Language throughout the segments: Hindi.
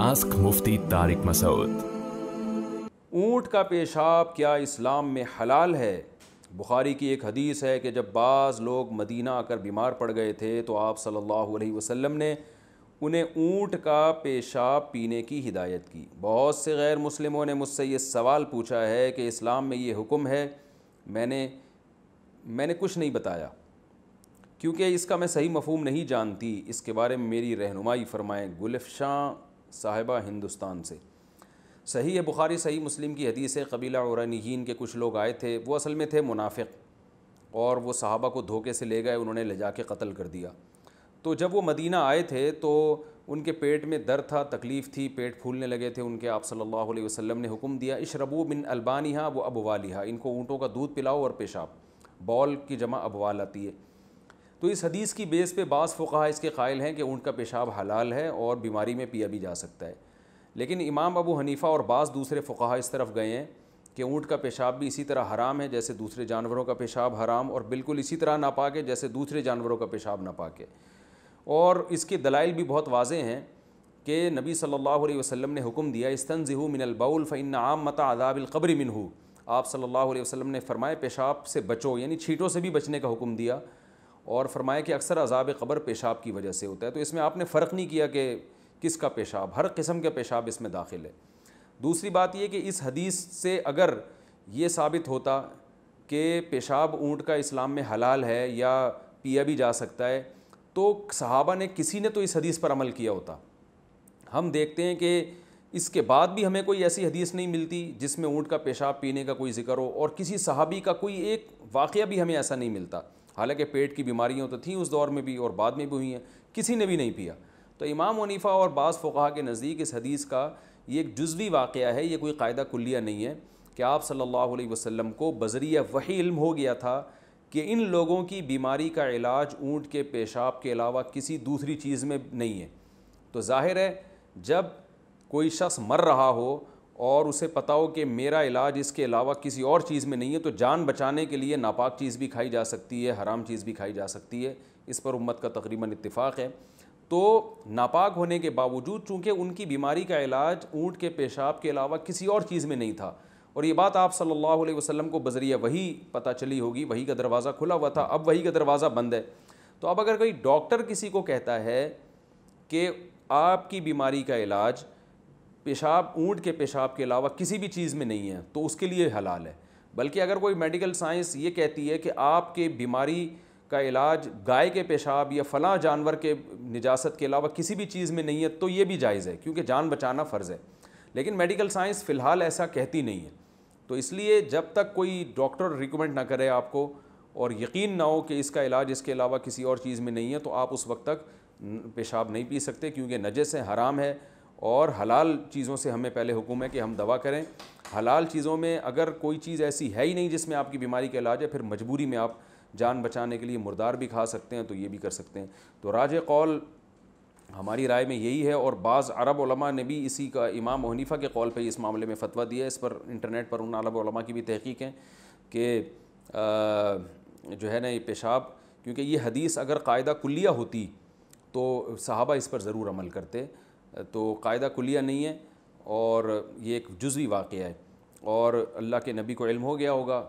आस्क मुफ्ती तारिक मसूद ऊँट का पेशाब क्या इस्लाम में हलाल है बुखारी की एक हदीस है कि जब बाज़ लोग मदीना आकर बीमार पड़ गए थे तो आप सल्लल्लाहु अलैहि वसल्लम ने उन्हें ऊँट का पेशाब पीने की हिदायत की बहुत से गैर मुस्लिमों ने मुझसे ये सवाल पूछा है कि इस्लाम में ये हुक्म है मैंने मैंने कुछ नहीं बताया क्योंकि इसका मैं सही मफहम नहीं जानती इसके बारे में मेरी रहनुमाई फ़रमाएँ गुलफशां साहिबा हिंदुस्तान से सही है बुखारी सही मुस्लिम की हदीस है कबीला औरानीन के कुछ लोग आए थे वो असल में थे मुनाफिक और वो साहबा को धोखे से ले गए उन्होंने ले जाके कत्ल कर दिया तो जब वो मदीना आए थे तो उनके पेट में दर्द था तकलीफ़ थी पेट फूलने लगे थे उनके आप सल्लल्लाहु अलैहि वसल्लम ने हुक्म दिया इशरबू बिन अलबानिहा वो अबवालिहा इनको ऊँटों का दूध पिलाओ और पेशाब बॉल की जमा अबवाल आती है तो इस हदीस की बेस पे बास फ़ुका इसके कायल हैं कि ऊँट का पेशाब हलाल है और बीमारी में पिया भी जा सकता है लेकिन इमाम अबू हनीफ़ा और बास दूसरे फ़ुका इस तरफ गए हैं कि ऊँट का पेशाब भी इसी तरह हराम है जैसे दूसरे जानवरों का पेशाब हराम और बिल्कुल इसी तरह ना पाके जैसे दूसरे जानवरों का पेशाब ना पाके और इसके दलाइल भी बहुत वाजे हैं कि नबी सल्लल्लाहु अलैहि वसल्लम ने हुक्म दिया इस्तनजहू मिनल बाउल फ़िन आम मत मता अदाबिलकबरी मिनहू आप सल्लल्लाहु अलैहि वसल्लम ने फरमाए पेशाब से बचो यानी छीटों से भी बचने का हुक्म दिया और फरमाया कि अक्सर अजाब ख़बर पेशाब की वजह से होता है तो इसमें आपने फ़र्क नहीं किया कि किसका पेशाब हर किस्म के पेशाब इसमें दाखिल है दूसरी बात यह कि इस हदीस से अगर ये साबित होता कि पेशाब ऊँट का इस्लाम में हलाल है या पिया भी जा सकता है तो सहाबा ने किसी ने तो इस हदीस पर अमल किया होता हम देखते हैं कि इसके बाद भी हमें कोई ऐसी हदीस नहीं मिलती जिसमें ऊँट का पेशाब पीने का कोई जिक्र हो और किसी सहाबी का कोई एक वाक़ भी हमें ऐसा नहीं मिलता हालांकि पेट की बीमारियाँ तो थीं उस दौर में भी और बाद में भी हुई हैं किसी ने भी नहीं पिया तो इमाम मुनीफा और बास फ़ुका के नज़दीक इस हदीस का ये एक जुज़वी वाक़ है ये कोई कायदा कुल्लिया नहीं है कि आप सल्ला वसम को बजरिया वही इल्म हो गया था कि इन लोगों की बीमारी का इलाज ऊँट के पेशाब के अलावा किसी दूसरी चीज़ में नहीं है तो जाहिर है जब कोई शख्स मर रहा हो और उसे पता हो कि मेरा इलाज इसके अलावा किसी और चीज़ में नहीं है तो जान बचाने के लिए नापाक चीज़ भी खाई जा सकती है हराम चीज़ भी खाई जा सकती है इस पर उम्मत का तकरीबन इतफ़ाक़ है तो नापाक होने के बावजूद चूँकि उनकी बीमारी का इलाज ऊँट के पेशाब के अलावा किसी और चीज़ में नहीं था और ये बात आप सल्लल्लाहु अलैहि वसल्लम को बजरिया वही पता चली होगी वही का दरवाज़ा खुला हुआ था अब वही का दरवाज़ा बंद है तो अब अगर कोई डॉक्टर किसी को कहता है कि आपकी बीमारी का इलाज पेशाब ऊँट के पेशाब के अलावा किसी भी चीज़ में नहीं है तो उसके लिए हलाल है बल्कि अगर कोई मेडिकल साइंस ये कहती है कि आपके बीमारी का इलाज गाय के पेशाब या फलां जानवर के निजात के अलावा किसी भी चीज़ में नहीं है तो ये भी जायज़ है क्योंकि जान बचाना फ़र्ज़ है लेकिन मेडिकल साइंस फ़िलहाल ऐसा कहती नहीं है तो इसलिए जब तक कोई डॉक्टर रिकमेंड ना करे आपको और यकीन ना हो कि इसका इलाज इसके अलावा किसी और चीज़ में नहीं है तो आप उस वक्त तक पेशाब नहीं पी सकते क्योंकि नजर से हराम है और हलाल चीज़ों से हमें पहले हुकुम है कि हम दवा करें हलाल चीज़ों में अगर कोई चीज़ ऐसी है ही नहीं जिसमें आपकी बीमारी का इलाज है फिर मजबूरी में आप जान बचाने के लिए मुर्दार भी खा सकते हैं तो ये भी कर सकते हैं तो राज कौल हमारी राय में यही है और बाज़ अरब ने भी इसी का इमाम हनीफ़ा के कौल पर इस मामले में फ़तवा दिया है इस पर इंटरनेट पर उन अरब की भी तहकीक है कि जो है ना ये पेशाब क्योंकि ये हदीस अगर कायदा कुल्लिया होती तो साहबा इस पर ज़रूर अमल करते तो कायदा कुलिया नहीं है और ये एक जुजवी वाक़ है और अल्लाह के नबी को इल्म हो गया होगा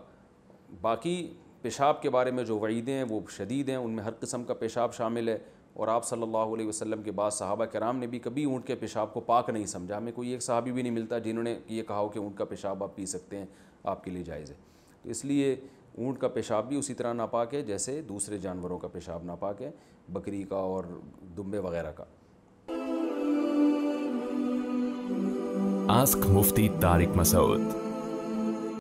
बाकी पेशाब के बारे में जो वईदें हैं वो शदीद हैं उनमें हर किस्म का पेशाब शामिल है और आप सल्लल्लाहु अलैहि वसल्लम के बाद सहाबा कराम ने भी कभी ऊँट के पेशाब को पाक नहीं समझा हमें कोई एक सहाबी भी नहीं मिलता जिन्होंने ये कहा हो कि ऊँट का पेशाब आप पी सकते हैं आपके लिए जायज़ है तो इसलिए ऊँट का पेशाब भी उसी तरह नापाक है जैसे दूसरे जानवरों का पेशाब नापाक है बकरी का और दुम्बे वगैरह का आस्क मुफ्ती तारिक मसूद